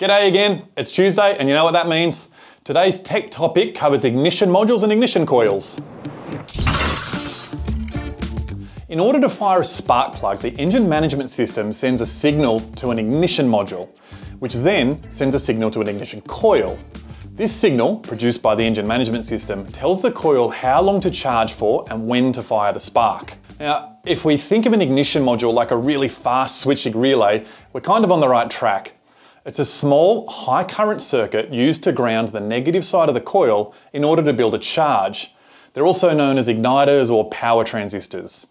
G'day again, it's Tuesday, and you know what that means? Today's tech topic covers ignition modules and ignition coils. In order to fire a spark plug, the engine management system sends a signal to an ignition module, which then sends a signal to an ignition coil. This signal, produced by the engine management system, tells the coil how long to charge for and when to fire the spark. Now, if we think of an ignition module like a really fast switching relay, we're kind of on the right track. It's a small, high current circuit used to ground the negative side of the coil in order to build a charge. They're also known as igniters or power transistors.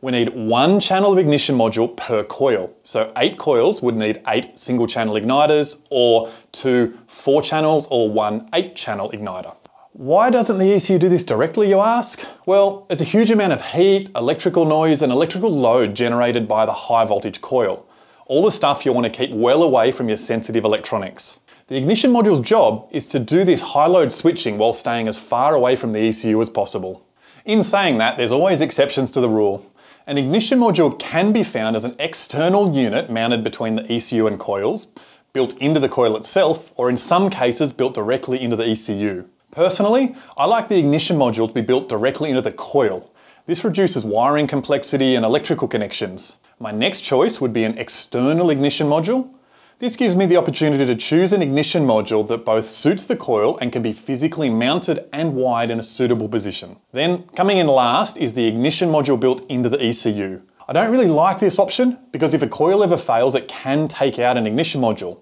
We need one channel of ignition module per coil. So eight coils would need eight single channel igniters or two four channels or one eight channel igniter. Why doesn't the ECU do this directly, you ask? Well, it's a huge amount of heat, electrical noise, and electrical load generated by the high voltage coil all the stuff you'll want to keep well away from your sensitive electronics. The ignition module's job is to do this high load switching while staying as far away from the ECU as possible. In saying that, there's always exceptions to the rule. An ignition module can be found as an external unit mounted between the ECU and coils, built into the coil itself, or in some cases built directly into the ECU. Personally, I like the ignition module to be built directly into the coil. This reduces wiring complexity and electrical connections. My next choice would be an external ignition module. This gives me the opportunity to choose an ignition module that both suits the coil and can be physically mounted and wired in a suitable position. Then coming in last is the ignition module built into the ECU. I don't really like this option because if a coil ever fails, it can take out an ignition module.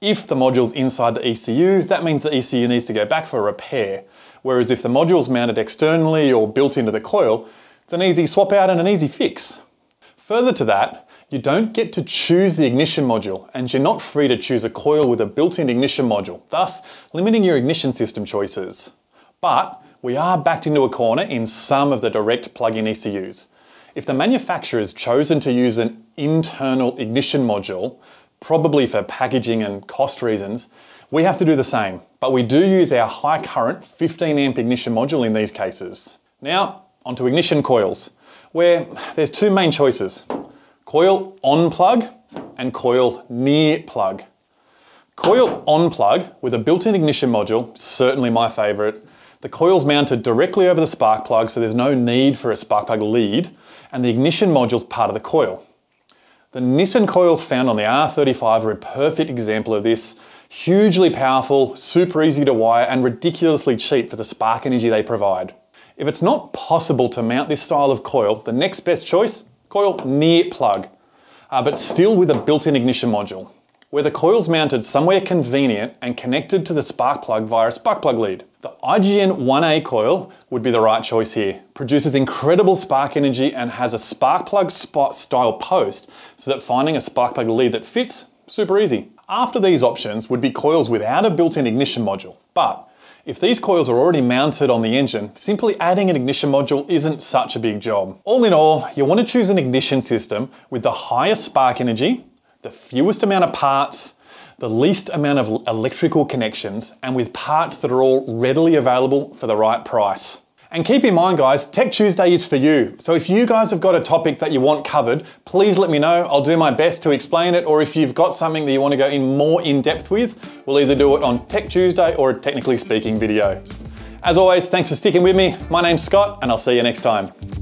If the module's inside the ECU, that means the ECU needs to go back for a repair. Whereas if the module's mounted externally or built into the coil, it's an easy swap out and an easy fix. Further to that, you don't get to choose the ignition module, and you're not free to choose a coil with a built-in ignition module, thus limiting your ignition system choices. But we are backed into a corner in some of the direct plug-in ECUs. If the manufacturer has chosen to use an internal ignition module, probably for packaging and cost reasons, we have to do the same, but we do use our high current 15 amp ignition module in these cases. Now, onto ignition coils, where there's two main choices, coil on plug and coil near plug. Coil on plug with a built-in ignition module, certainly my favorite. The coil's mounted directly over the spark plug, so there's no need for a spark plug lead, and the ignition module's part of the coil. The Nissan coils found on the R35 are a perfect example of this. Hugely powerful, super easy to wire, and ridiculously cheap for the spark energy they provide. If it's not possible to mount this style of coil, the next best choice, coil near plug, uh, but still with a built-in ignition module, where the coil's mounted somewhere convenient and connected to the spark plug via a spark plug lead. The IGN 1A coil would be the right choice here. Produces incredible spark energy and has a spark plug spot style post so that finding a spark plug lead that fits, super easy. After these options would be coils without a built-in ignition module, but if these coils are already mounted on the engine, simply adding an ignition module isn't such a big job. All in all, you'll want to choose an ignition system with the highest spark energy, the fewest amount of parts, the least amount of electrical connections, and with parts that are all readily available for the right price. And keep in mind, guys, Tech Tuesday is for you. So if you guys have got a topic that you want covered, please let me know. I'll do my best to explain it. Or if you've got something that you want to go in more in depth with, we'll either do it on Tech Tuesday or a technically speaking video. As always, thanks for sticking with me. My name's Scott, and I'll see you next time.